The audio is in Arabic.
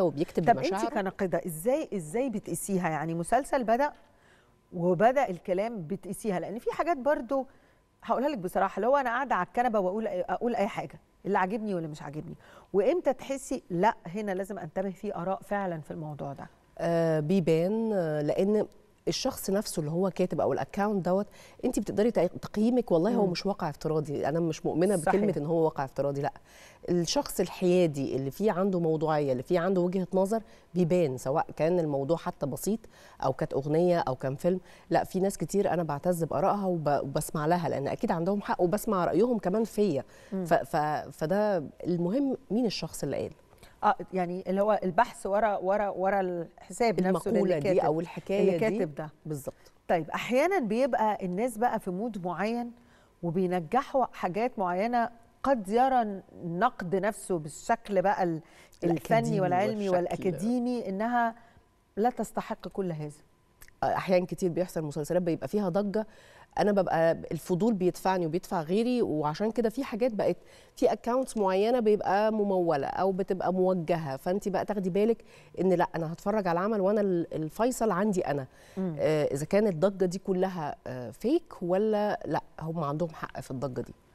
وبيكتب طب انت كناقده ازاي ازاي بتقيسيها يعني مسلسل بدا وبدا الكلام بتقيسيها لان في حاجات برضو هقولها لك بصراحه لو انا قاعده على الكنبه واقول اقول اي حاجه اللي عاجبني واللي مش عاجبني وامتى تحسي لا هنا لازم انتبه في اراء فعلا في الموضوع ده آه بيبان آه، لان الشخص نفسه اللي هو كاتب او الاكونت دوت انت بتقدري تقييمك والله هو مش واقع افتراضي انا مش مؤمنه صحيح. بكلمه ان هو واقع افتراضي لا الشخص الحيادي اللي فيه عنده موضوعيه اللي فيه عنده وجهه نظر بيبان سواء كان الموضوع حتى بسيط او كانت اغنيه او كان فيلم لا في ناس كتير انا بعتز بارائها وبسمع لها لان اكيد عندهم حق وبسمع رايهم كمان فيا فده المهم مين الشخص اللي قال اه يعني اللي هو البحث ورا ورا ورا الحساب نفسه المقوله دي او الحكايه اللي كاتب ده بالظبط طيب احيانا بيبقى الناس بقى في مود معين وبينجحوا حاجات معينه قد يرى النقد نفسه بالشكل بقى الفني والعلمي والاكاديمي انها لا تستحق كل هذا احيانا كتير بيحصل مسلسلات بيبقى فيها ضجه انا ببقى الفضول بيدفعني وبيدفع غيري وعشان كده في حاجات بقت في اكونتس معينه بيبقى مموله او بتبقى موجهه فانت بقى تاخدي بالك ان لا انا هتفرج على العمل وانا الفيصل عندي انا آه، اذا كانت الضجه دي كلها آه فيك ولا لا هم عندهم حق في الضجه دي